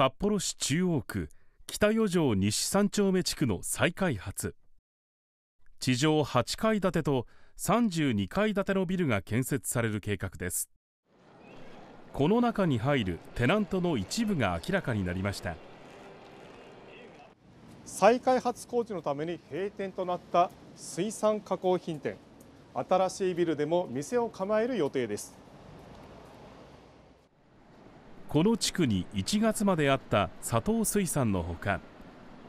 札幌市中央区北余条西三丁目地区の再開発地上8階建てと32階建てのビルが建設される計画ですこの中に入るテナントの一部が明らかになりました再開発工事のために閉店となった水産加工品店新しいビルでも店を構える予定ですこの地区に1月まであった佐藤水産のほか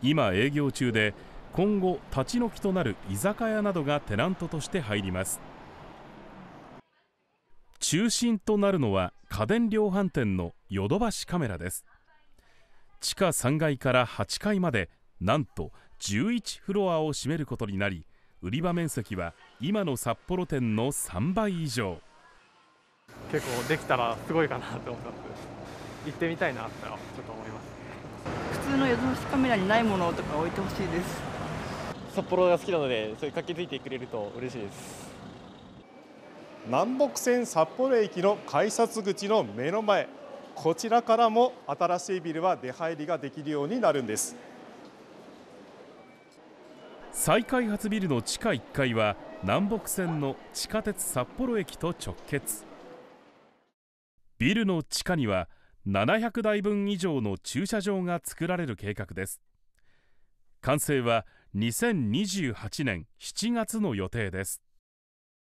今営業中で今後立ち退きとなる居酒屋などがテナントとして入ります中心となるのは家電量販店のヨドバシカメラです地下3階から8階までなんと11フロアを占めることになり売り場面積は今の札幌店の3倍以上結構できたらすごいかなと思って行ってみたいなとちょっと思います普通の夜通しカメラにないものとか置いてほしいです札幌が好きなのでそう駆けついてくれると嬉しいです南北線札幌駅の改札口の目の前こちらからも新しいビルは出入りができるようになるんです再開発ビルの地下1階は南北線の地下鉄札幌駅と直結ビルの地下には700台分以上の駐車場が作られる計画です完成は2028年7月の予定です